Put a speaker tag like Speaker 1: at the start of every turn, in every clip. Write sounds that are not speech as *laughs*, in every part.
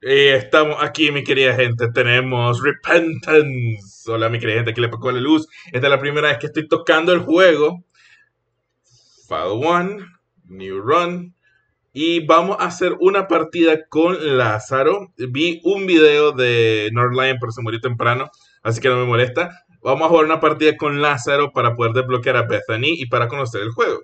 Speaker 1: estamos aquí, mi querida gente. Tenemos Repentance. Hola, mi querida gente. Aquí le pongo la luz. Esta es la primera vez que estoy tocando el juego. File One, New Run. Y vamos a hacer una partida con Lázaro. Vi un video de North pero se murió temprano. Así que no me molesta. Vamos a jugar una partida con Lázaro para poder desbloquear a Bethany y para conocer el juego.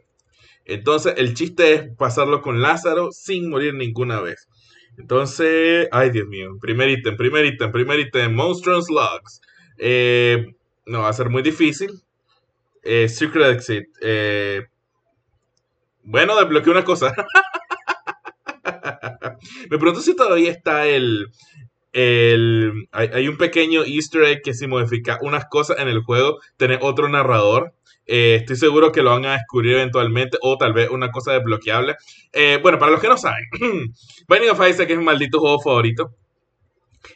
Speaker 1: Entonces, el chiste es pasarlo con Lázaro sin morir ninguna vez. Entonces, ay Dios mío, primer ítem, primer ítem, primer ítem, Monstrous Logs. Eh, no, va a ser muy difícil. Eh, Secret Exit. Eh, bueno, desbloqueé una cosa. *laughs* Me pregunto si todavía está el... hay, un pequeño easter egg que si modifica unas cosas en el juego, tiene otro narrador. Eh, estoy seguro que lo van a descubrir eventualmente o tal vez una cosa desbloqueable. Eh, bueno, para los que no saben, *clears throat* Binding of Isaac es mi maldito juego favorito.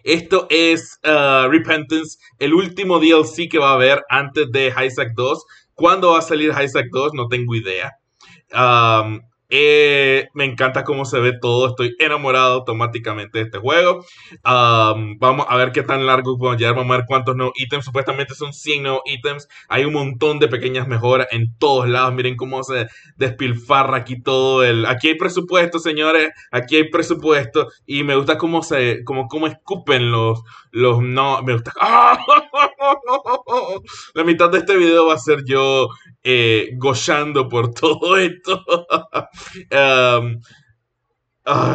Speaker 1: Esto es uh, Repentance, el último DLC que va a haber antes de Isaac 2. ¿Cuándo va a salir Isaac 2? No tengo idea. Um, eh, me encanta cómo se ve todo. Estoy enamorado automáticamente de este juego. vamos a ver qué tan largo podemos llegar. Vamos a ver cuántos nuevos ítems. Supuestamente son 100 nuevos ítems. Hay un montón de pequeñas mejoras en todos lados. Miren cómo se despilfarra aquí todo el. Aquí hay presupuesto, señores. Aquí hay presupuesto. Y me gusta cómo se. Como cómo escupen los. Los no. Me gusta. *laughs* La mitad de este video va a ser yo eh, gozando por *laughs* todo esto.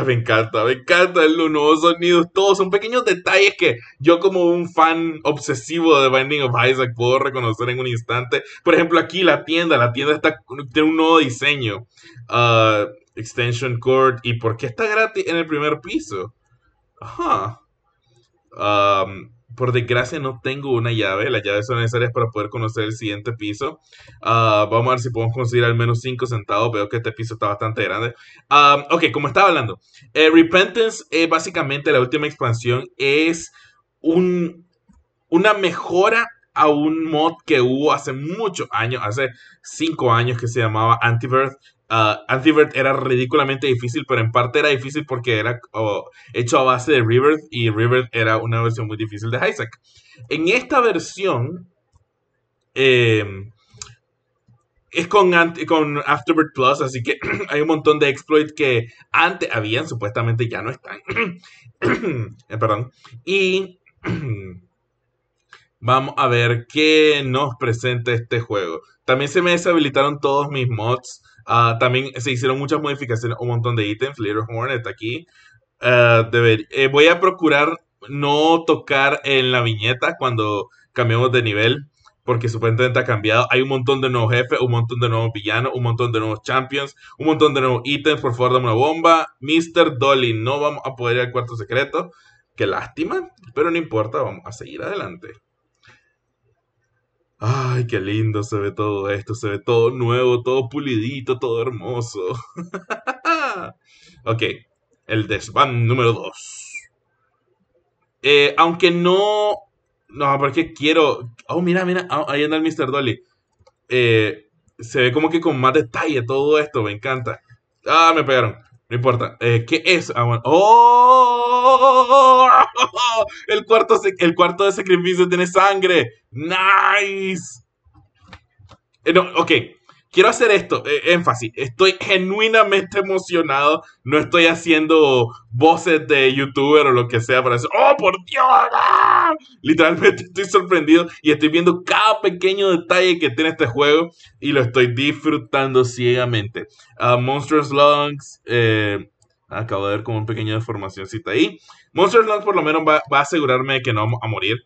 Speaker 1: me encanta, me encanta los nuevos sonidos, todos son pequeños detalles que yo como un fan obsesivo de Binding of Isaac puedo reconocer en un instante. Por ejemplo, aquí la tienda, la tienda está, tiene un nuevo diseño, ah, Extension Cord, ¿y por qué está gratis en el primer piso? Ajá por desgracia no tengo una llave, las llaves son necesarias para poder conocer el siguiente piso. Ah, vamos a ver si podemos conseguir al menos 5 centavos, veo que este piso está bastante grande. Ah, ok, como estaba hablando, eh, Repentance básicamente la última expansión, es una mejora a un mod que hubo hace muchos años, hace 5 años que se llamaba Antiverth Uh, ah, era ridículamente difícil, pero en parte era difícil porque era hecho a base de River y River era una versión muy difícil de Isaac. En esta versión em, es con, con Afterbirth Plus, así que *clears throat* hay un montón de exploits que antes habían, supuestamente ya no están. *clears throat* Eh, perdón. Y *clears throat* Vamos a ver qué nos presenta este juego. También se me deshabilitaron todos mis mods. Ah, también se hicieron muchas modificaciones, un montón de ítems. Little está aquí. Ah, eh, voy a procurar no tocar en la viñeta cuando cambiemos de nivel, porque supuestamente ha cambiado. Hay un montón de nuevos jefes, un montón de nuevos villanos, un montón de nuevos champions, un montón de nuevos ítems. Por favor, dame una bomba. Mr. Dolly, no vamos a poder ir al cuarto secreto. Qué lástima, pero no importa, vamos a seguir adelante. Ay, qué lindo se ve todo esto, se ve todo nuevo, todo pulidito, todo hermoso. *laughs* ok, el desván número 2. Eh, aunque no... No, porque quiero... Oh, mira, mira, oh, ahí anda el Mr. Dolly. Eh, se ve como que con más detalle todo esto, me encanta. Ah, me pegaron. No importa. Eh, ¿Qué es? Ah, ¡Oh! El cuarto, el cuarto de sacrificio tiene sangre. ¡Nice! Eh, no, ok quiero hacer esto, eh, énfasis, estoy genuinamente emocionado, no estoy haciendo voces de youtuber o lo que sea para decir, oh, por Dios, ¡Ah! literalmente *laughs* estoy sorprendido y estoy viendo cada pequeño detalle que tiene este juego y lo estoy disfrutando ciegamente. Ah, Monsters Monstrous Lungs, eh, acabo de ver como un pequeño deformacióncita ahí. Monstrous Lungs por lo menos va, a asegurarme que no vamos a morir.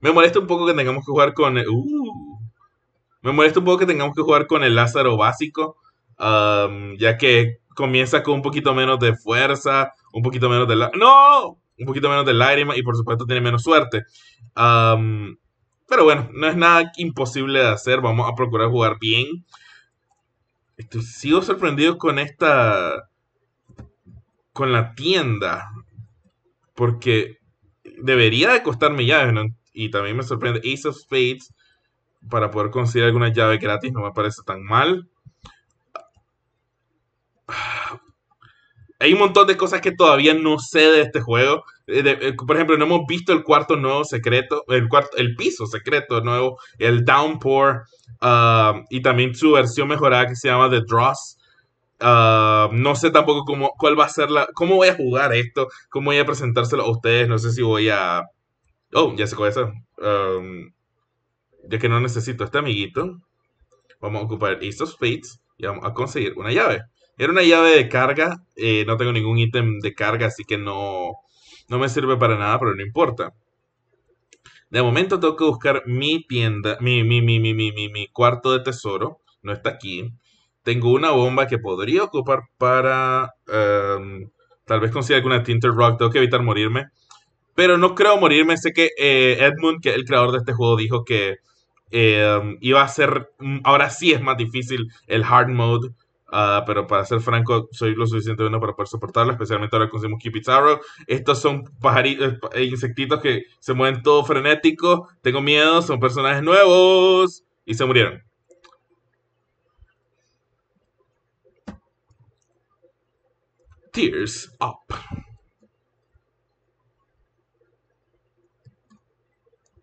Speaker 1: Me molesta un poco que tengamos que jugar con... Uh, me molesta un poco que tengamos que jugar con el Lázaro básico, um, ya que comienza con un poquito menos de fuerza, un poquito menos de... La ¡No! Un poquito menos de lágrima y por supuesto tiene menos suerte. Um, pero bueno, no es nada imposible de hacer, vamos a procurar jugar bien. Estoy, sigo sorprendido con esta... con la tienda, porque debería de costarme llaves, ¿no? Y también me sorprende Ace of Spades para poder conseguir alguna llave gratis, no me parece tan mal. Hay un montón de cosas que todavía no sé de este juego. Eh, eh, por ejemplo, no hemos visto el cuarto nuevo secreto, el, cuarto, el piso secreto nuevo, el Downpour, um, y también su versión mejorada que se llama The Dross. Um, no sé tampoco cómo, cuál va a ser la. ¿Cómo voy a jugar esto? ¿Cómo voy a presentárselo a ustedes? No sé si voy a. Oh, ya se cuál es. Um, ya que no necesito este amiguito, vamos a ocupar estos of y vamos a conseguir una llave. Era una llave de carga, eh, no tengo ningún ítem de carga, así que no, no me sirve para nada, pero no importa. De momento tengo que buscar mi tienda, mi, mi, cuarto de tesoro. No está aquí. Tengo una bomba que podría ocupar para... Em, tal vez consiga alguna Tinter Rock. Tengo que evitar morirme. Pero no creo morirme. Sé que eh, Edmund, que es el creador de este juego, dijo que eh, em, iba a ser, mm, ahora sí es más difícil el hard mode, ah, pero para ser franco, soy lo suficiente bueno para poder soportarlo, especialmente ahora Keep It Arrow Estos son pajaritos, eh, insectitos que se mueven todo frenético, tengo miedo, son personajes nuevos y se murieron. Tears Up.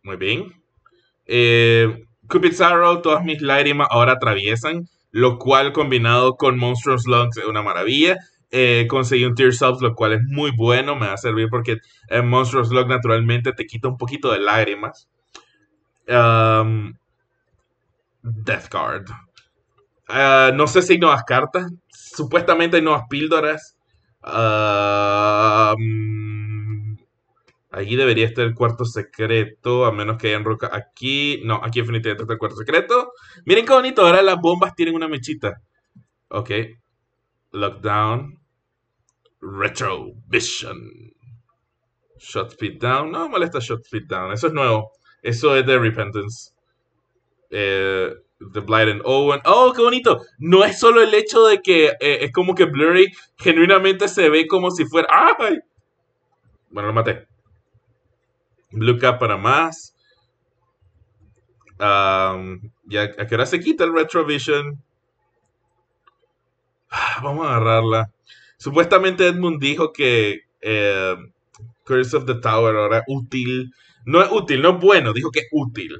Speaker 1: Muy bien. Eh, Cupid's Arrow, todas mis lágrimas ahora atraviesan, lo cual combinado con Monstrous Lungs es una maravilla. Eh, conseguí un Tears Up, lo cual es muy bueno, me va a servir porque eh, Monstrous Log naturalmente te quita un poquito de lágrimas. Um, Death Guard eh, no sé si hay nuevas cartas. Supuestamente hay nuevas píldoras. Um, Allí debería estar el cuarto secreto, a menos que hayan roca. Aquí, no, aquí definitivamente está el cuarto secreto. Miren qué bonito, ahora las bombas tienen una mechita. Ok. Lockdown. Retrovision. Shot Speed Down. No molesta Shot Speed Down, eso es nuevo. Eso es de Repentance. Eh, The Blight and Owen. Oh, qué bonito. No es solo el hecho de que eh, es como que Blurry genuinamente se ve como si fuera. ¡Ay! Bueno, lo maté. Blue Cap para más. ya a ahora se quita el Retrovision. Ah, vamos a agarrarla. Supuestamente Edmund dijo que eh, Curse of the Tower ahora útil. No es útil, no es bueno, dijo que es útil.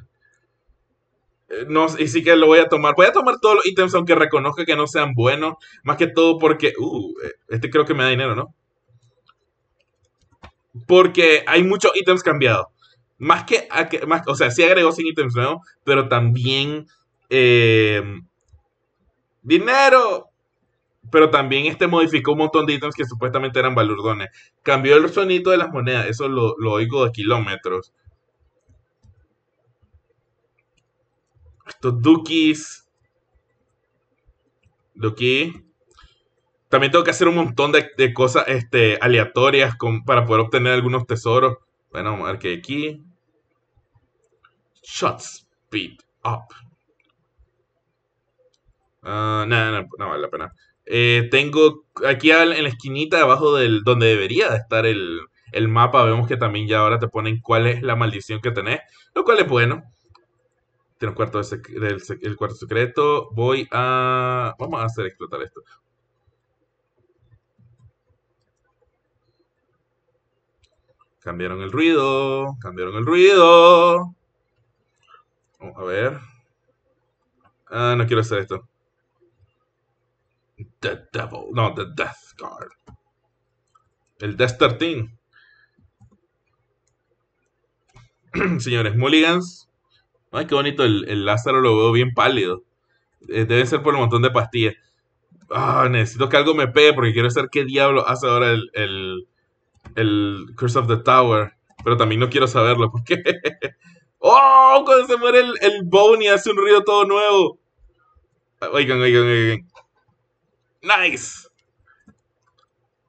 Speaker 1: Eh, no, y sí que lo voy a tomar. Voy a tomar todos los ítems, aunque reconozca que no sean buenos. Más que todo porque. Uh, eh, este creo que me da dinero, ¿no? porque hay muchos ítems cambiados. Más que, más, o sea, sí agregó sin ítems nuevos, pero también eh, dinero, pero también este modificó un montón de ítems que supuestamente eran balurdones. Cambió el sonido de las monedas, eso lo, lo oigo de kilómetros. Estos dukis. Duki. También tengo que hacer un montón de, cosas este, aleatorias con, para poder obtener algunos tesoros. Bueno, vamos a ver que aquí. Shot speed up. Ah, no, no, vale la pena. Eh, tengo aquí en la esquinita abajo del donde debería de estar el, mapa. Vemos que también ya ahora te ponen cuál es la maldición que tenés, lo cual es bueno. Tiene un cuarto del, el cuarto secreto. Voy a. Vamos a hacer explotar esto. Cambiaron el ruido, cambiaron el ruido. Vamos a ver. Ah, no quiero hacer esto. The Devil, no, The Death Guard. El Death 13. *clears throat* Señores, Mulligans. Ay, qué bonito, el, Lázaro lo veo bien pálido. Eh, debe ser por un montón de pastillas. Ah, necesito que algo me pegue porque quiero saber qué diablo hace ahora el, el Curse of the Tower, pero también no quiero saberlo *laughs* porque... ¡Oh! Cuando se muere el, el y hace un río todo nuevo. Oigan, oigan, oigan. ¡Nice!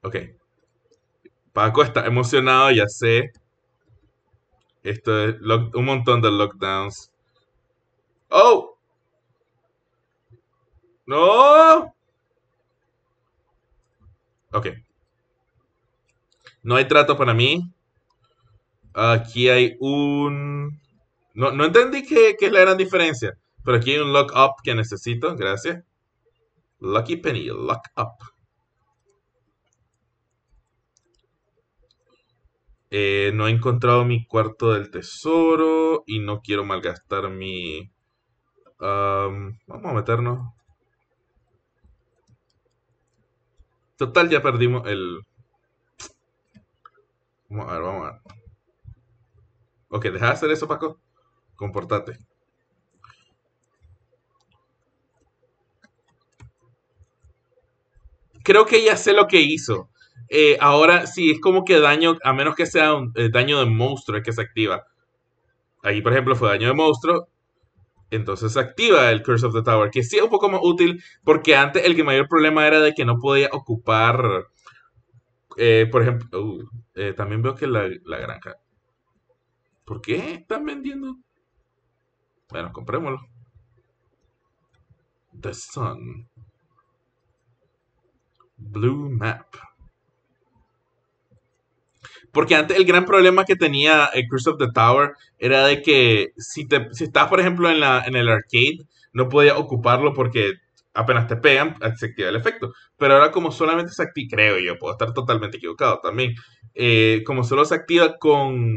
Speaker 1: Ok. Paco está emocionado, ya sé. Esto es un montón de lockdowns. ¡Oh! ¡No! Ok. No hay trato para mí. Aquí hay un... No, entendí qué, es la gran diferencia. Pero aquí hay un lock up que necesito. Gracias. Lucky Penny, lock up. Eh, no he encontrado mi cuarto del tesoro y no quiero malgastar mi... Um, vamos a meternos. Total, ya perdimos el... Vamos a ver, vamos a ver. Ok, deja de hacer eso, Paco. Comportate. Creo que ya sé lo que hizo. Eh, ahora sí, es como que daño, a menos que sea un, eh, daño de monstruo es que se activa. Aquí, por ejemplo, fue daño de monstruo. Entonces se activa el Curse of the Tower, que sí es un poco más útil, porque antes el mayor problema era de que no podía ocupar eh, por ejemplo, uh, eh, también veo que la, granja. ¿Por qué están vendiendo? Bueno, comprémoslo. The Sun. Blue Map. Porque antes el gran problema que tenía el eh, of the Tower era de que si, te, si estás, por ejemplo, en, la, en el arcade, no podías ocuparlo porque apenas te pegan, se activa el efecto. Pero ahora como solamente se activa, creo yo, puedo estar totalmente equivocado también, eh, como solo se activa con...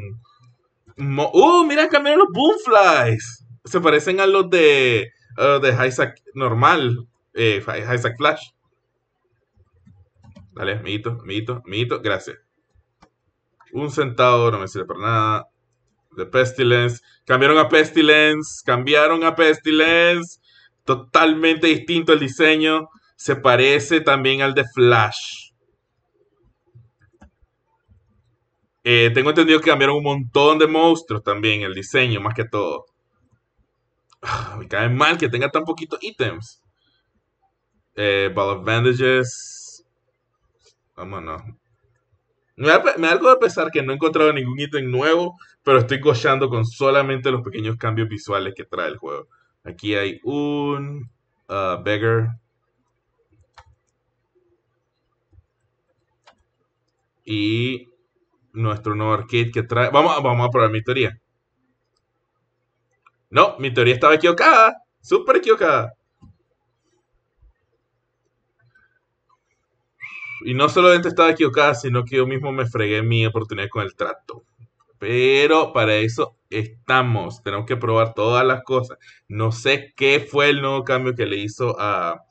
Speaker 1: ¡Uh! Mira, cambiaron los Boomflies. Se parecen a los de, de Isaac normal, eh, Isaac Flash. Dale, amiguito, amiguito, amiguito, gracias. Un centavo no me sirve para nada. De Pestilence. Cambiaron a Pestilence. Cambiaron a Pestilence. Totalmente distinto el diseño. Se parece también al de Flash. Eh, tengo entendido que cambiaron un montón de monstruos también, el diseño más que todo. Ah, me cae mal que tenga tan poquitos ítems. Eh, Ball of Bandages. Vámonos. Me me da algo de pesar que no he encontrado ningún ítem nuevo, pero estoy gochando con solamente los pequeños cambios visuales que trae el juego. Aquí hay un uh, beggar. Y nuestro nuevo arcade que trae... Vamos, vamos a probar mi teoría. No, mi teoría estaba equivocada. Súper equivocada. Y no solamente estaba equivocada, sino que yo mismo me fregué mi oportunidad con el trato. Pero para eso estamos. Tenemos que probar todas las cosas. No sé qué fue el nuevo cambio que le hizo a,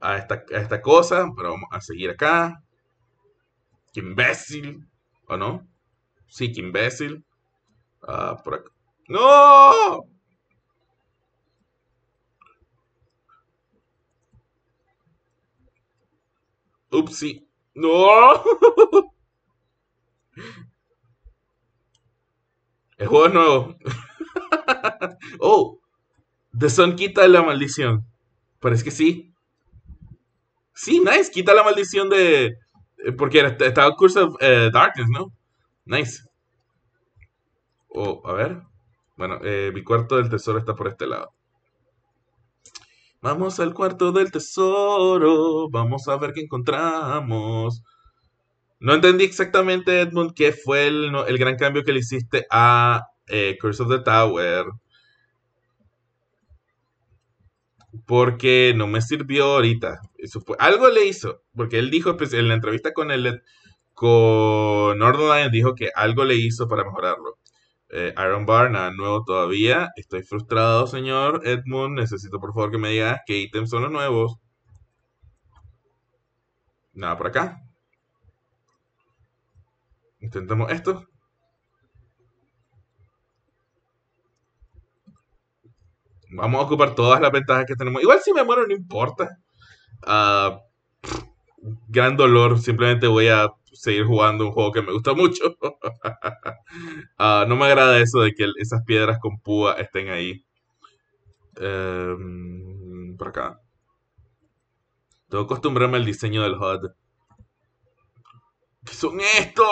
Speaker 1: esta, cosa, pero vamos a seguir acá. Qué imbécil. ¿O no? Sí, qué imbécil. Ah, por acá. ¡No! Upsi. ¡No! *laughs* El juego es nuevo. *laughs* oh, The Sun quita la maldición. Parece que sí. Sí, nice, quita la maldición de. Eh, porque estaba Curse of eh, Darkness, ¿no? Nice. Oh, a ver. Bueno, eh, mi cuarto del tesoro está por este lado. Vamos al cuarto del tesoro. Vamos a ver qué encontramos. No entendí exactamente, Edmund, qué fue el, gran cambio que le hiciste a eh, Curse of the Tower. Porque no me sirvió ahorita. algo le hizo. Porque él dijo pues, en la entrevista con el con Nordline dijo que algo le hizo para mejorarlo. Iron eh, Bar, nada nuevo todavía. Estoy frustrado, señor Edmund. Necesito por favor que me digas qué ítems son los nuevos. Nada por acá intentamos esto. Vamos a ocupar todas las ventajas que tenemos. Igual si me muero no importa. Ah, gran dolor. Simplemente voy a seguir jugando un juego que me gusta mucho. *laughs* Ah, no me agrada eso de que esas piedras con púa estén ahí. Em, por acá. Tengo que acostumbrarme al diseño del HUD. ¿Qué son estos?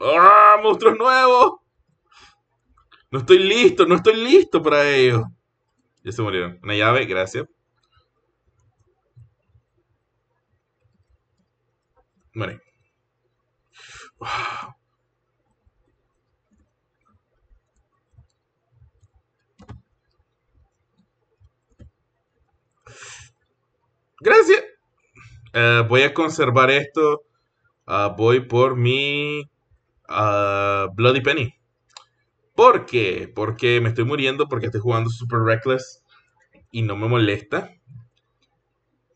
Speaker 1: ¡Ah, monstruos nuevos! No estoy listo, no estoy listo para ellos. Ya se murieron. Una llave, gracias. Vale. Gracias. Eh, voy a conservar esto. Ah, voy por mi ah, Bloody Penny. ¿Por qué? Porque me estoy muriendo porque estoy jugando Super Reckless y no me molesta.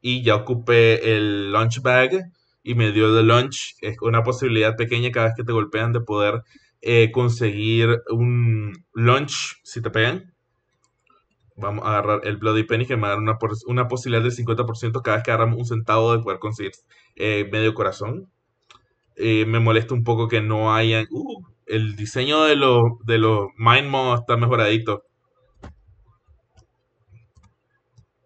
Speaker 1: Y ya ocupé el lunch bag y me dio de lunch. Es una posibilidad pequeña cada vez que te golpean de poder eh, conseguir un lunch si te pegan vamos a agarrar el Bloody Penny que me va una, posibilidad del 50% cada vez que agarramos un centavo de poder conseguir eh, medio corazón. Eh, me molesta un poco que no hayan... Uh, el diseño de los, de los Mind mods está mejoradito.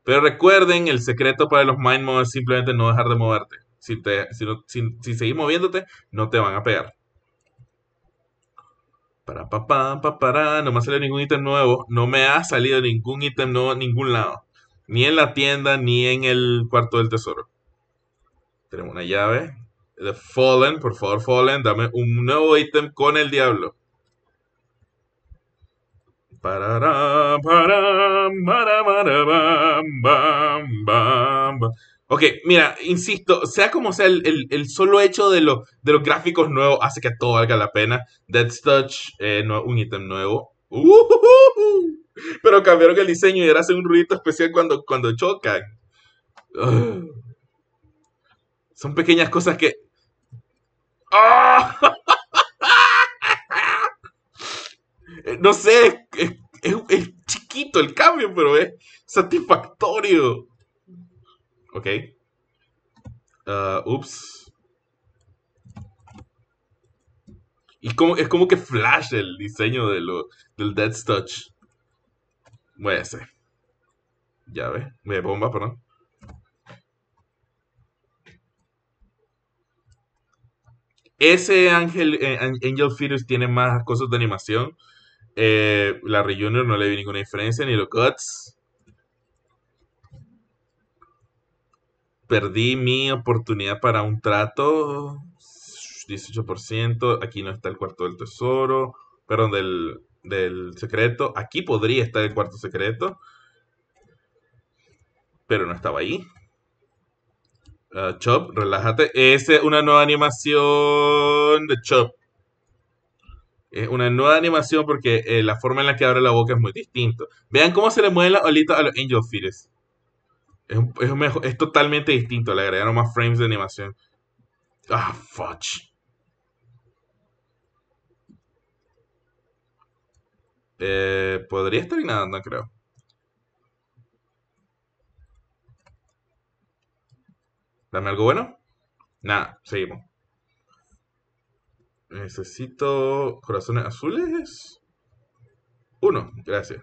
Speaker 1: Pero recuerden, el secreto para los Mind mods es simplemente no dejar de moverte. Si, te, si, si, si seguís moviéndote, no te van a pegar. Para papá, para, no me ha salido ningún ítem nuevo, no me ha salido ningún ítem nuevo en ningún lado. Ni en la tienda, ni en el cuarto del tesoro. Tenemos una llave. The Fallen, por favor, Fallen, dame un nuevo ítem con el diablo. Ok, mira, insisto, sea como sea, el, solo hecho de, de los gráficos nuevos hace que todo valga la pena. Death's Touch, eh, un ítem nuevo. Uh-huh. pero cambiaron el diseño y ahora hace un ruido especial cuando, cuando chocan. Son pequeñas cosas que... ¡Ah! *laughs* no sé, es, chiquito el cambio, pero es satisfactorio. ¿ok? Uh, ups. Y como, es como que flash el diseño de lo, del Dead Touch. Voy a Ya ve. me bomba, perdón. Ese eh, Angel, Angel tiene más cosas de animación. Eh, la Reunion no le vi ninguna diferencia, ni los Cuts. perdí mi oportunidad para un trato. 18%. Aquí no está el cuarto del tesoro. Perdón, del, secreto. Aquí podría estar el cuarto secreto. Pero no estaba ahí. Ah, Chop, relájate. Es una nueva animación de Chop. Es una nueva animación porque eh, la forma en la que abre la boca es muy distinto. Vean cómo se le mueven las olitas a los Angel Fears. Es, es totalmente distinto. Le agregaron más frames de animación. Ah, fudge. Eh, podría estar nadando, creo. Dame algo bueno. Nada, seguimos. Necesito corazones azules. Uno, gracias.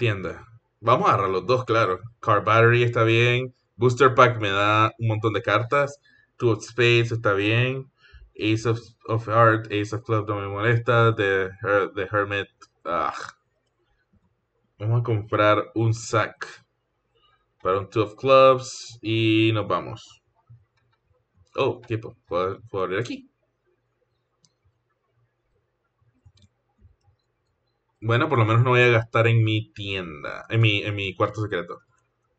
Speaker 1: tienda. Vamos a agarrar los dos, claro. Car Battery está bien. Booster Pack me da un montón de cartas. Two of Space está bien. Ace of, Art, Ace of Club no me molesta. The, Hermit. Ah. Vamos a comprar un sac para un Two of Clubs y nos vamos. Oh, tiempo. puedo abrir aquí. Bueno, por lo menos no voy a gastar en mi tienda, en mi, cuarto secreto.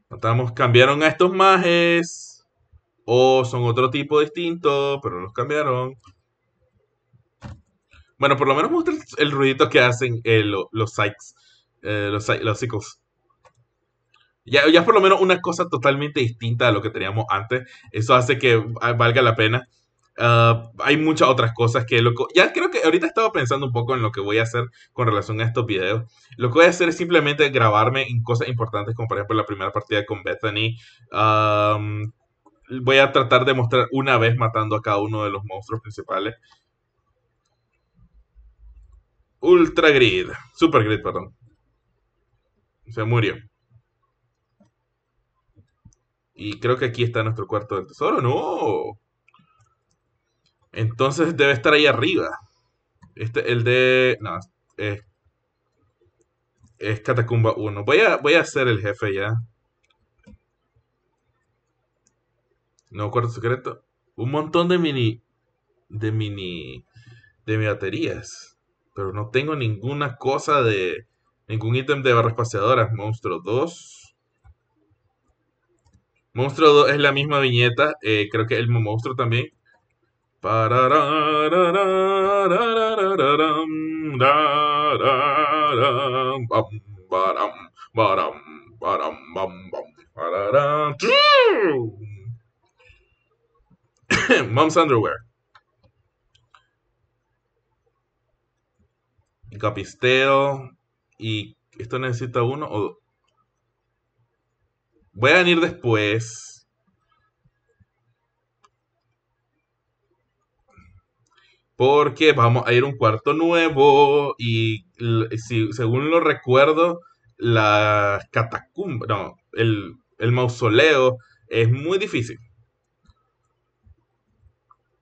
Speaker 1: Notamos, cambiaron a estos mages. O son otro tipo distinto, pero los cambiaron. Bueno, por lo menos gusta el, ruidito que hacen eh, los Sykes. Eh, los, los Ya, ya por lo menos una cosa totalmente distinta a lo que teníamos antes. Eso hace que ah, valga la pena. Ah, hay muchas otras cosas que, loco, ya creo que ahorita estaba pensando un poco en lo que voy a hacer con relación a estos videos. Lo que voy a hacer es simplemente grabarme en cosas importantes, como por ejemplo la primera partida con Bethany. voy a tratar de mostrar una vez matando a cada uno de los monstruos principales. Ultra Grid, Super Grid, perdón. Se murió. Y creo que aquí está nuestro cuarto del tesoro, no. Entonces debe estar ahí arriba. Este, el de. No, es es Catacumba 1. Voy a, voy a ser el jefe ya. No, cuarto secreto. Un montón de mini. De mini. De baterías. Pero no tengo ninguna cosa de. Ningún ítem de barra espaciadora. Monstruo 2. Monstruo 2 es la misma viñeta. Eh, creo que el monstruo también. *coughs* Mom's underwear. Capisteo. Y esto necesita uno Voy a venir después. porque vamos a ir a un cuarto nuevo y si, según lo recuerdo, la catacumba, no, el, mausoleo es muy difícil.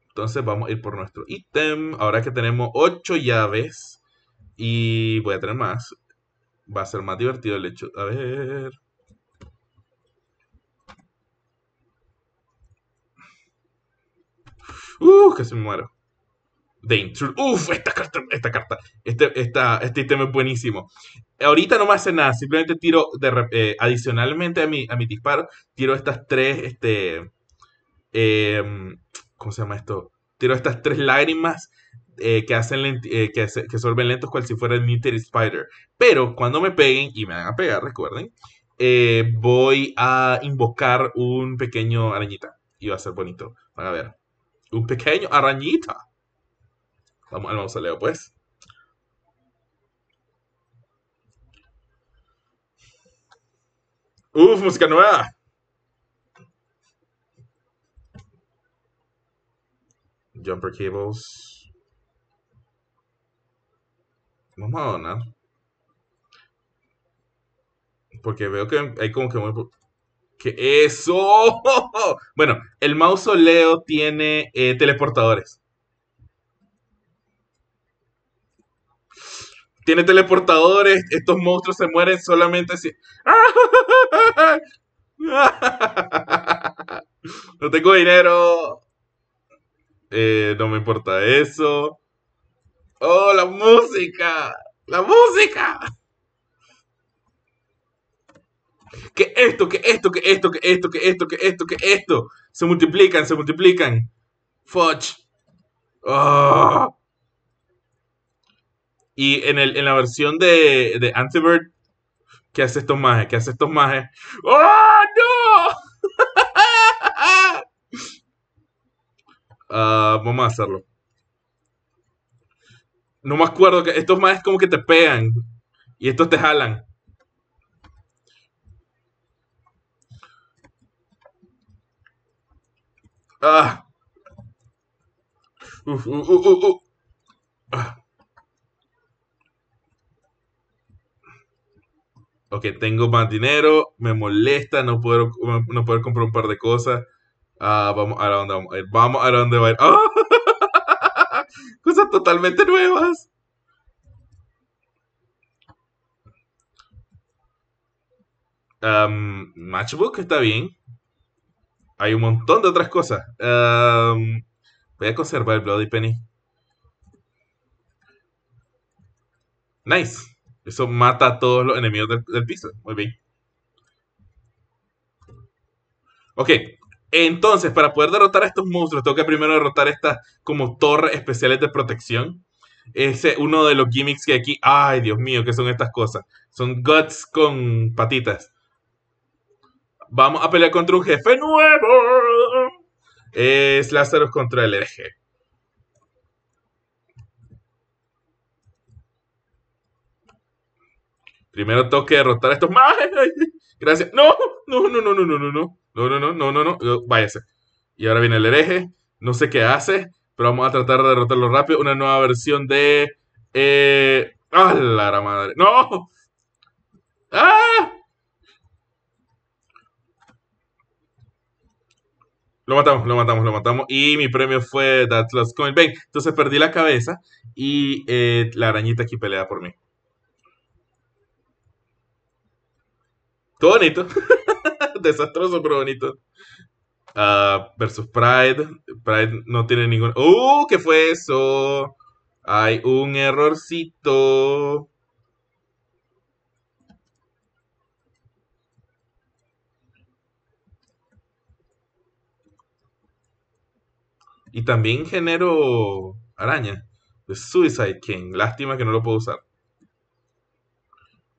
Speaker 1: Entonces vamos a ir por nuestro ítem. Ahora que tenemos ocho llaves y voy a tener más, va a ser más divertido el hecho. A ver. Uh, que se me muero. The Uf, esta carta, esta carta, este, esta, este es buenísimo. Ahorita no me hace nada, simplemente tiro de, eh, adicionalmente a mi, a mi disparo, tiro estas tres, este, em, ¿cómo se llama esto? Tiro estas tres lágrimas eh, que hacen eh, que, lentos cual si fuera el Spider. Pero cuando me peguen, y me van a pegar, recuerden, voy a invocar un pequeño arañita. Y va a ser bonito. Van a ver. Un pequeño arañita. Vamos al mausoleo, pues. ¡Uf! ¡Música nueva! Jumper cables. Vamos a donar. Porque veo que hay como que muy... ¡Que eso? *laughs* Bueno, el mausoleo tiene eh, teleportadores. tiene teleportadores, estos monstruos se mueren solamente si... *laughs* no tengo dinero. Eh, no me importa eso. ¡Oh, la música! ¡La música! Que esto, que esto, que esto, que esto, que esto, que esto, que esto. Se multiplican, se multiplican. Fudge. Oh. Y en, el, en la versión de, de Antibird, ¿qué hace estos mages? ¿Qué hace estos mages? ¡Oh, no! *laughs* Ah, vamos a hacerlo. No me acuerdo que estos mages como que te pegan y estos te jalan. Ah. uf, uf, uh, uf. Uh, uh, ah. ok, tengo más dinero, me molesta no poder, no poder comprar un par de cosas. Ah, vamos a dónde vamos a Vamos a dónde va a ir. ¡Ah! *laughs* Cosas totalmente nuevas. Matchbook está bien. Hay un montón de otras cosas. voy a conservar el Bloody Penny. Nice. Eso mata a todos los enemigos del, piso. Muy bien. Ok. Entonces, para poder derrotar a estos monstruos, tengo que primero derrotar estas como torres especiales de protección. Ese uno de los gimmicks que hay aquí. Ay, Dios mío, ¿qué son estas cosas? Son guts con patitas. Vamos a pelear contra un jefe nuevo. Es Lázaro contra el eje. Primero tengo que derrotar a estos *laughs* Gracias. No, no, no, no, no, no, no, no, no, no, no, no, no, no, váyase. Y ahora viene el hereje. No sé qué hace, pero vamos a tratar de derrotarlo rápido. Una nueva versión de. Eh... ¡Ah, la madre! ¡No! ¡Ah! Lo matamos, lo matamos, lo matamos. Y mi premio fue That Lost Coin. Ven, entonces perdí la cabeza y eh, la arañita aquí pelea por mí. Todo bonito. *laughs* Desastroso, pero bonito. Ah, versus Pride. Pride no tiene ningún. ¡Uh! ¿Qué fue eso? Hay un errorcito. Y también genero araña. Suicide King. Lástima que no lo puedo usar.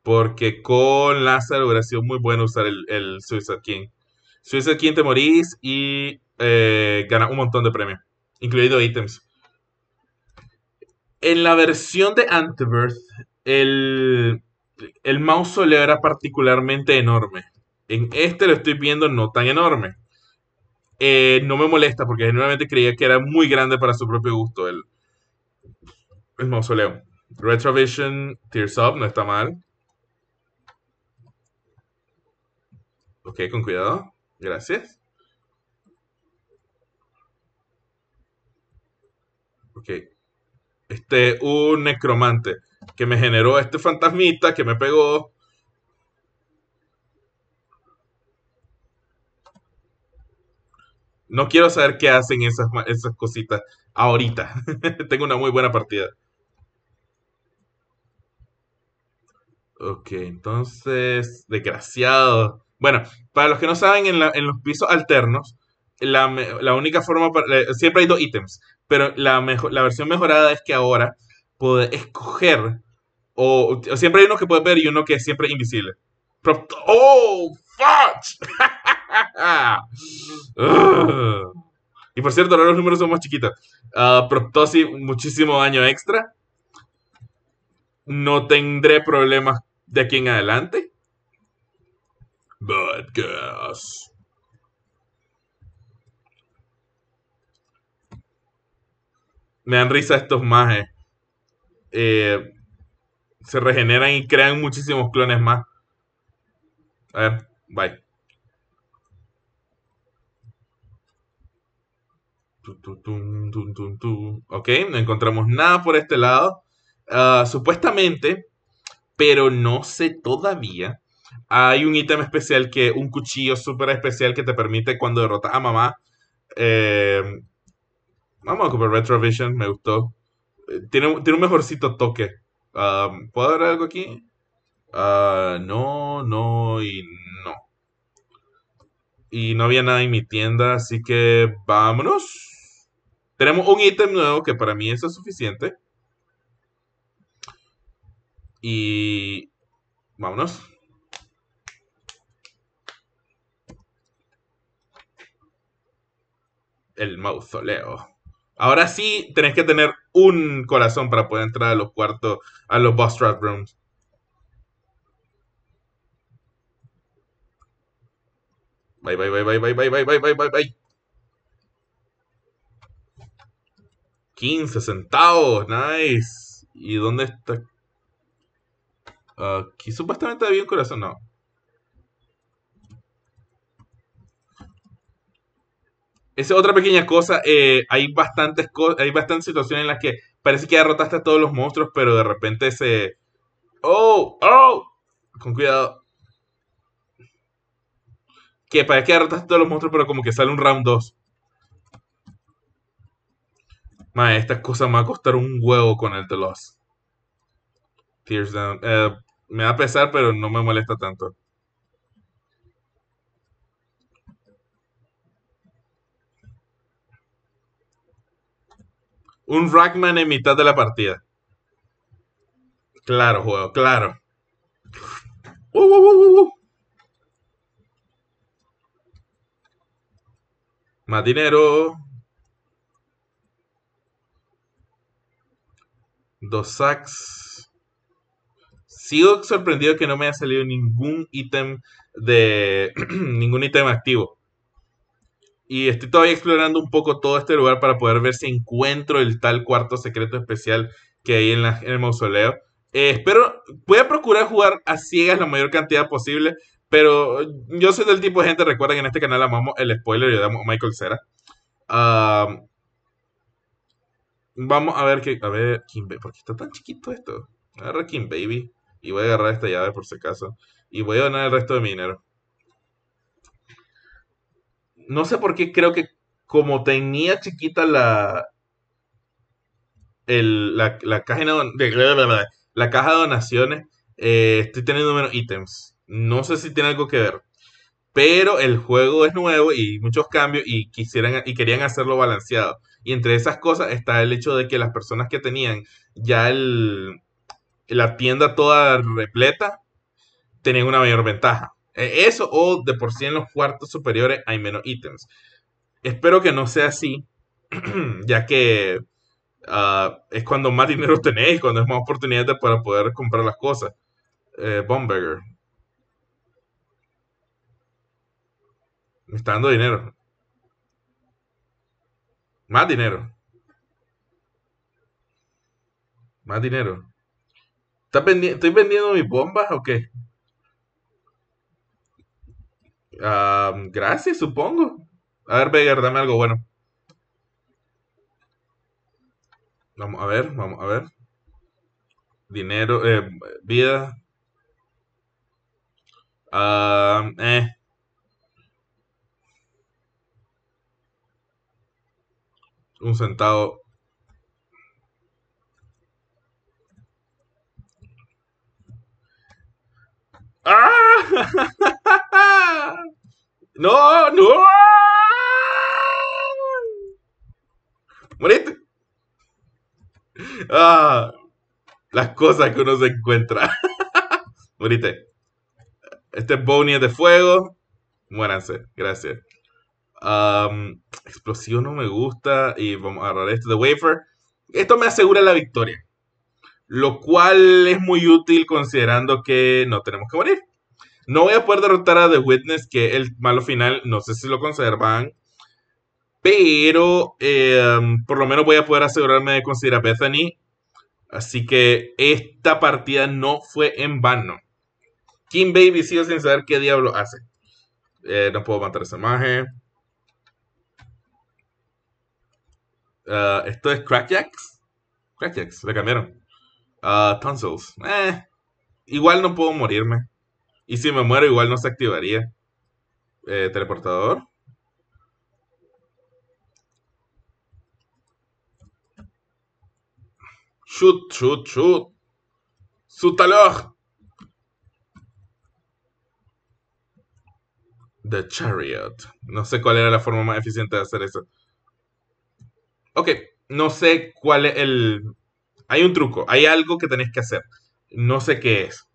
Speaker 1: Porque con Lázaro hubiera sido muy bueno usar el, el Suicide King. Suicide King te morís y eh, ganas un montón de premios, incluido ítems. En la versión de Antebirth, el, el mausoleo era particularmente enorme. En este lo estoy viendo no tan enorme. Eh, no me molesta porque generalmente creía que era muy grande para su propio gusto el, el mausoleo. Retrovision Tears Up no está mal. Ok, con cuidado. Gracias. Ok. Este, un necromante que me generó este fantasmita que me pegó. No quiero saber qué hacen esas, esas cositas ahorita. *laughs* Tengo una muy buena partida. Ok, entonces, desgraciado. Bueno, para los que no saben, en, los pisos alternos, la, única forma, siempre hay dos ítems, pero la, la versión mejorada es que ahora puedes escoger, o, siempre hay uno que puedes ver y uno que es siempre invisible. ¡Oh, fuck! *laughs* Y por cierto, ahora los números son más chiquitos. Ah, muchísimo daño extra. No tendré problemas de aquí en adelante. Me dan risa estos mages Eh, se regeneran y crean muchísimos clones más. A ver, bye. Ok, no encontramos nada por este lado. Ah, supuestamente, pero no sé todavía hay un ítem especial que, un cuchillo super especial que te permite cuando derrotas a mamá. Eh, vamos a ocupar Retrovision, me gustó. Eh, tiene, tiene un mejorcito toque. Um, ¿Puedo ver algo aquí? Ah, no, no y no. Y no había nada en mi tienda, así que vámonos. Tenemos un ítem nuevo que para mí eso es suficiente. Y vámonos. el mausoleo. Ahora sí, tenés que tener un corazón para poder entrar a los cuartos, a los boss trap rooms. Bye, bye, bye, bye, bye, bye, bye, bye, bye, bye, bye. 15 centavos, nice. ¿Y dónde está? Aquí supuestamente había un corazón, no. Esa otra pequeña cosa, eh, hay, bastantes hay bastantes situaciones en las que parece que derrotaste a todos los monstruos, pero de repente se... ¡Oh! ¡Oh! Con cuidado. Que parece que derrotaste a todos los monstruos, pero como que sale un round 2. Madre, esta cosa me va a costar un huevo con el telos Tears Down. Eh, me va a pesar, pero no me molesta tanto. Un Rackman en mitad de la partida. Claro, juego, claro. Uh, uh, uh, Más dinero. Dos sacks. Sigo sorprendido que no me haya salido ningún ítem de *clears throat* ningún ítem activo. Y estoy todavía explorando un poco todo este lugar para poder ver si encuentro el tal cuarto secreto especial que hay en, el mausoleo. Eh, espero, voy a procurar jugar a ciegas la mayor cantidad posible, pero yo soy del tipo de gente, recuerden que en este canal amamos el spoiler y damos Michael Cera. vamos a ver que, a ver, Kim, ¿por qué está tan chiquito esto? Agarra King Baby y voy a agarrar esta llave por si acaso y voy a donar el resto de mi dinero no sé por qué creo que como tenía chiquita la, la, caja de, la, caja de donaciones, eh, estoy teniendo menos ítems. No sé si tiene algo que ver. Pero el juego es nuevo y muchos cambios y, quisieran, y querían hacerlo balanceado. Y entre esas cosas está el hecho de que las personas que tenían ya el, la tienda toda repleta tenían una mayor ventaja. Eh, eso o de por sí en los cuartos superiores hay menos ítems. Espero que no sea así, *clears throat* ya que ah, es cuando más dinero tenéis, cuando es más oportunidades para poder comprar las cosas. Eh, Bomberger. Me está dando dinero. Más dinero. Más dinero. ¿Estoy vendiendo mis bombas o qué? Ah, gracias, supongo. A ver, Beger, dame algo bueno. Vamos a ver, vamos a ver. Dinero, eh, vida. Ah, eh. Un centavo. ¡Ah! *laughs* *laughs* no, no. morite. Ah, las cosas que uno se encuentra. *laughs* morite. Este Bonnie es de fuego. Muéranse, gracias. Explosión no me gusta. Y vamos a agarrar este de Wafer. Esto me asegura la victoria. Lo cual es muy útil considerando que no tenemos que morir. No voy a poder derrotar a The Witness, que el malo final, no sé si lo conservan. Pero em, por lo menos voy a poder asegurarme de conseguir a Bethany. Así que esta partida no fue en vano. King Baby sigue sin saber qué diablo hace. Eh, no puedo matar esa imagen. Ah, esto es Crackjacks. Crackjacks, le cambiaron. Ah, tonsils. Eh, igual no puedo morirme. Y si me muero, igual no se activaría. Eh, Teleportador. Shoot, shoot, shoot. Sutalog. The Chariot. No sé cuál era la forma más eficiente de hacer eso. Ok, no sé cuál es el... Hay un truco, hay algo que tenés que hacer. No sé qué es.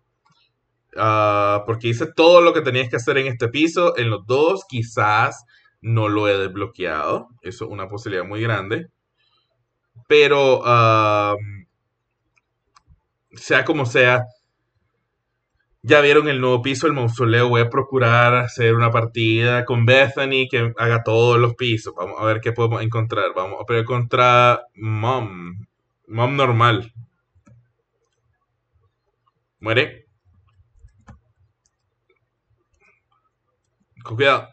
Speaker 1: Ah, porque hice todo lo que tenías que hacer en este piso. En los dos quizás no lo he desbloqueado. Eso es una posibilidad muy grande. Pero sea como sea, ya vieron el nuevo piso, el mausoleo. Voy a procurar hacer una partida con Bethany que haga todos los pisos. Vamos a ver qué podemos encontrar. Vamos a pelear contra Mom. Mom normal. Muere. Con cuidado.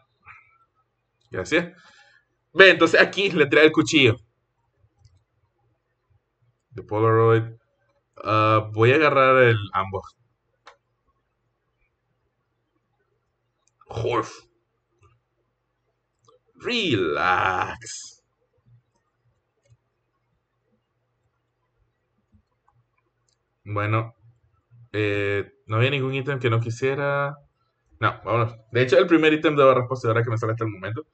Speaker 1: Gracias. Ve, entonces aquí le trae el cuchillo. De Polaroid. Ah, voy a agarrar el ambos. Horf. Relax. Bueno, eh, no había ningún ítem que no quisiera. No, De hecho, el primer ítem de barra poseedora que me sale hasta el momento.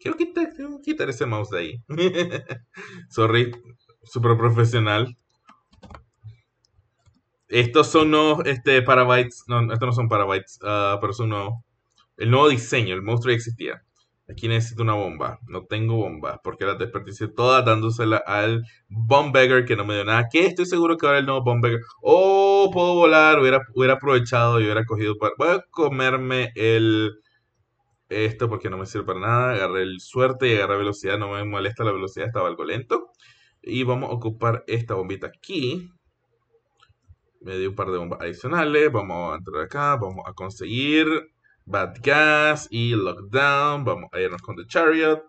Speaker 1: Quiero quitar, quiero quitar ese mouse de ahí. *laughs* Sorry, super profesional. Estos son nuevos este, parabytes. No, estos no son parabytes, ah, pero son nuevos. El nuevo diseño, el monstruo ya existía. Aquí necesito una bomba. No tengo bombas porque las desperdicié todas dándosela al Bombegger que no me dio nada. Que estoy seguro que ahora el nuevo Bombegger. Oh, puedo volar. Hubiera, hubiera aprovechado y hubiera cogido para. Voy a comerme el. Esto porque no me sirve para nada. Agarré el suerte y agarré velocidad. No me molesta la velocidad. Estaba algo lento. Y vamos a ocupar esta bombita aquí. Me dio un par de bombas adicionales. Vamos a entrar acá. Vamos a conseguir Bad Gas y Lockdown. Vamos a irnos con The Chariot.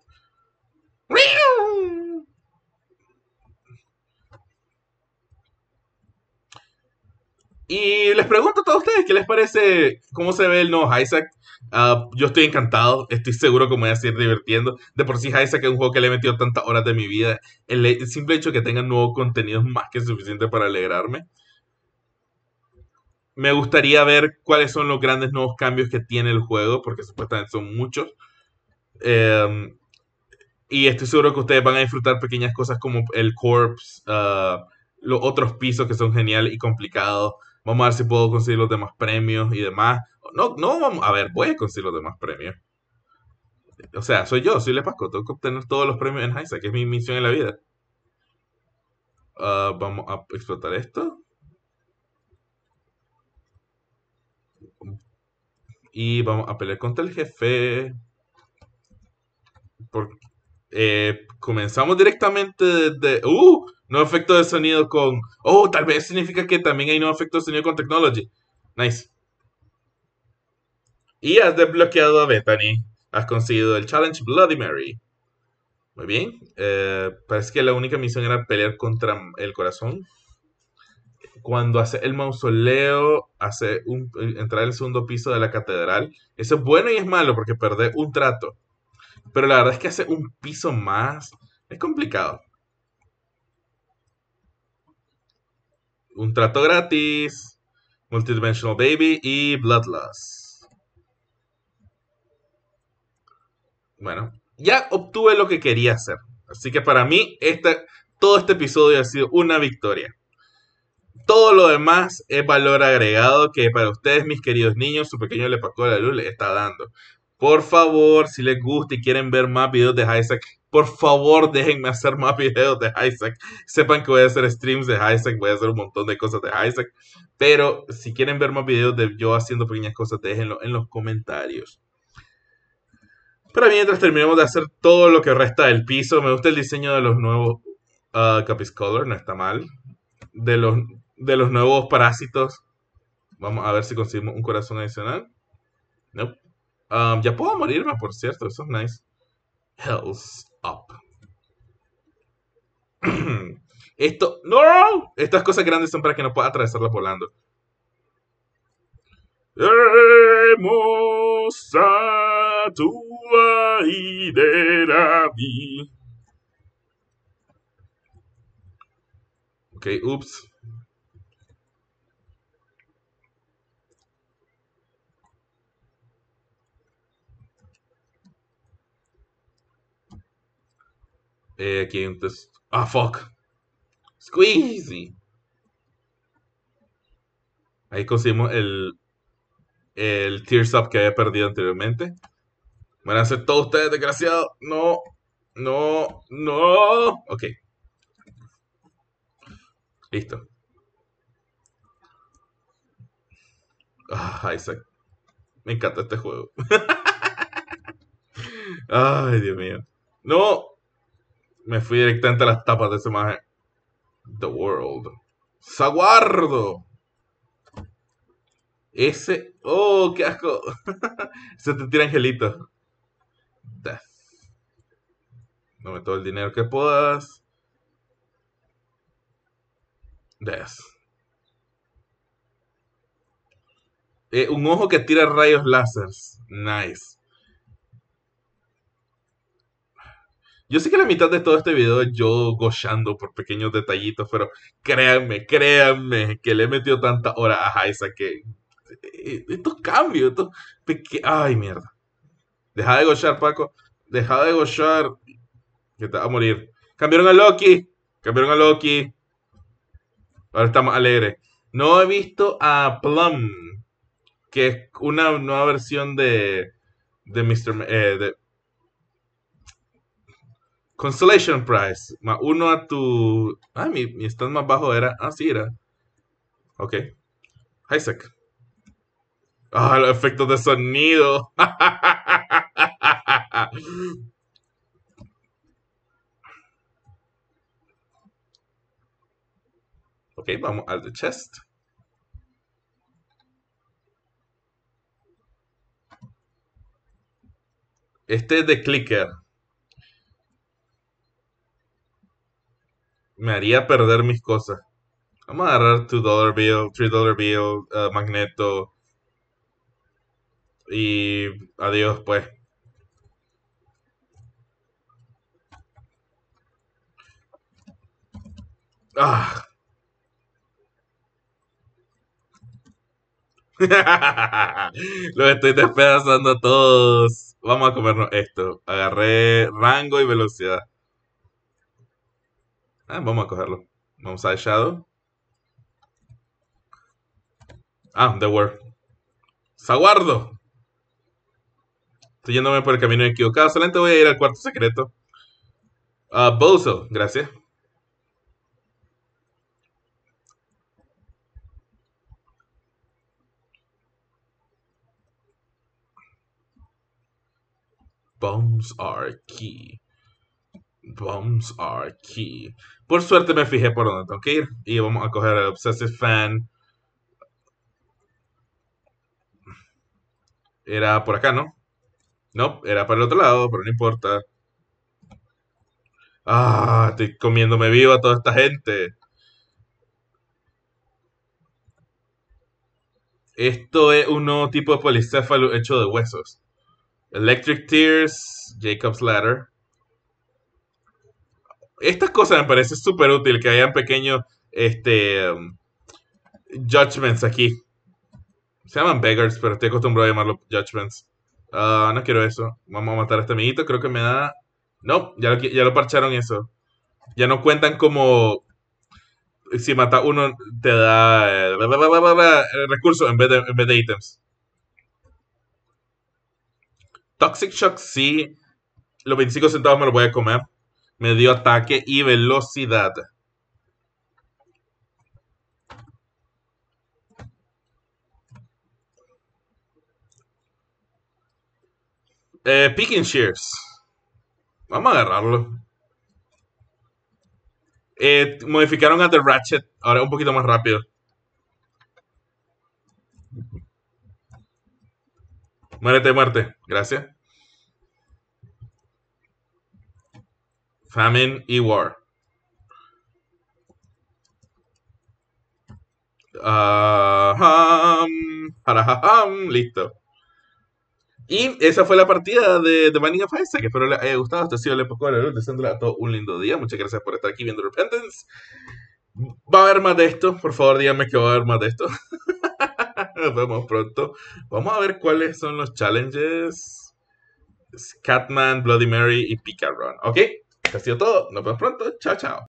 Speaker 1: Y les pregunto a todos ustedes qué les parece, cómo se ve el nuevo Isaac. Ah, yo estoy encantado, estoy seguro que me voy a seguir divirtiendo. De por sí, Isaac es un juego que le he metido tantas horas de mi vida. El, simple hecho de que tenga nuevo contenido es más que suficiente para alegrarme me gustaría ver cuáles son los grandes nuevos cambios que tiene el juego, porque supuestamente son muchos. Em, y estoy seguro que ustedes van a disfrutar pequeñas cosas como el corpse, ah, los otros pisos que son geniales y complicados. Vamos a ver si puedo conseguir los demás premios y demás. No, no, vamos a ver, voy a conseguir los demás premios. O sea, soy yo, soy Le Pasco, tengo que obtener todos los premios en Heisa, que es mi misión en la vida. Ah, vamos a explotar esto. Y vamos a pelear contra el jefe. Eh, comenzamos directamente desde... ¡Uh! No efecto de sonido con... ¡Oh! Tal vez significa que también hay no efecto de sonido con Technology. Nice. Y has desbloqueado a Bethany. Has conseguido el Challenge Bloody Mary. Muy bien. Eh, parece que la única misión era pelear contra el corazón cuando hace el mausoleo, hace un, entrar al segundo piso de la catedral. Eso es bueno y es malo porque perdés un trato. Pero la verdad es que hace un piso más. Es complicado. Un trato gratis. Multidimensional Baby y Bloodlust. Bueno, ya obtuve lo que quería hacer. Así que para mí, todo este episodio ha sido una victoria. Todo lo demás es valor agregado que para ustedes, mis queridos niños, su pequeño le pacó la luz le está dando. Por favor, si les gusta y quieren ver más videos de Isaac, por favor déjenme hacer más videos de Isaac. Sepan que voy a hacer streams de Isaac, voy a hacer un montón de cosas de Isaac. Pero si quieren ver más videos de yo haciendo pequeñas cosas, déjenlo en los comentarios. Pero mientras terminemos de hacer todo lo que resta del piso, me gusta el diseño de los nuevos uh, Color, no está mal. De los de los nuevos parásitos. Vamos a ver si conseguimos un corazón adicional. Nope. Um, ya puedo morirme, por cierto. Eso es nice. Hells up. *clears throat* Esto. ¡No! Estas cosas grandes son para que no pueda atravesarlas volando. okay tu Ok, ups. Eh, aquí entonces. Ah, fuck. Squeezy. Ahí conseguimos el, el Tears Up que había perdido anteriormente. Van a hacer todos ustedes, desgraciados. No, no, no. Ok. Listo. Ah, Isaac. Me encanta este juego. *laughs* Ay, Dios mío. No, me fui directamente a las tapas de ese maje. The World. Saguardo. Ese. Oh, qué asco. *laughs* Se te tira angelito. Death. Dame todo el dinero que puedas. Death. Eh, un ojo que tira rayos láseres. Nice. Yo sé que la mitad de todo este video es yo gochando por pequeños detallitos, pero créanme, créanme que le he metido tanta hora a Isaac que eh, eh, estos cambios, estos peque... Ay, mierda. Deja de gochar, Paco. Deja de gochar. Que te va a morir. Cambiaron a Loki. Cambiaron a Loki. Ahora estamos alegres. No he visto a Plum, que es una nueva versión de, de Mr. Eh, Consolation Prize, uno a tu... Ah, mi, mi stand más bajo era... Ah, sí, era... Ok. Isaac. Ah, los efectos de sonido. *laughs* ok, vamos al de chest. Este es de clicker. me haría perder mis cosas. Vamos a agarrar $2 dollar bill, $3 dollar bill, eh, magneto. Y adiós, pues. Ah. *laughs* Los estoy despedazando a todos. Vamos a comernos esto. Agarré rango y velocidad. Ah, vamos a cogerlo. Vamos a Shadow. Ah, The Word. ¡Saguardo! Estoy yéndome por el camino equivocado. Solamente voy a ir al cuarto secreto. Uh, Bozo, gracias. Bombs are key. Bombs are key. Por suerte me fijé por dónde tengo que ir. Y vamos a coger el Obsessive Fan. Era por acá, ¿no? No, era para el otro lado, pero no importa. Ah, estoy comiéndome vivo a toda esta gente. Esto es un tipo de policéfalo hecho de huesos. Electric Tears, Jacob's Ladder estas cosas me parece súper útil que hayan pequeños este, um, judgments aquí. Se llaman beggars, pero estoy acostumbrado a llamarlo judgments. Ah, no quiero eso. Vamos a matar a este amiguito. Creo que me da. No, ya lo, parcharon eso. Ya no cuentan como. Si mata uno, te da. recursos en vez de, ítems. Toxic Shock, sí. Los 25 centavos me los voy a comer me dio ataque y velocidad. Eh, picking Shears. Vamos a agarrarlo. Eh, modificaron a The Ratchet. Ahora un poquito más rápido. Muérete, muerte. Gracias. Famine y War. listo. Y esa fue la partida de, The Binding of Isaac. Espero les haya gustado. esto ha sido el de la luz. Deseándoles a todos un lindo día. Muchas gracias por estar aquí viendo Repentance. Va a haber más de esto. Por favor, díganme que va a haber más de esto. *laughs* Nos vemos pronto. Vamos a ver cuáles son los challenges. Catman, Bloody Mary y Pika Run. ¿Ok? esto ha sido todo. Nos vemos pronto. Chao, chao.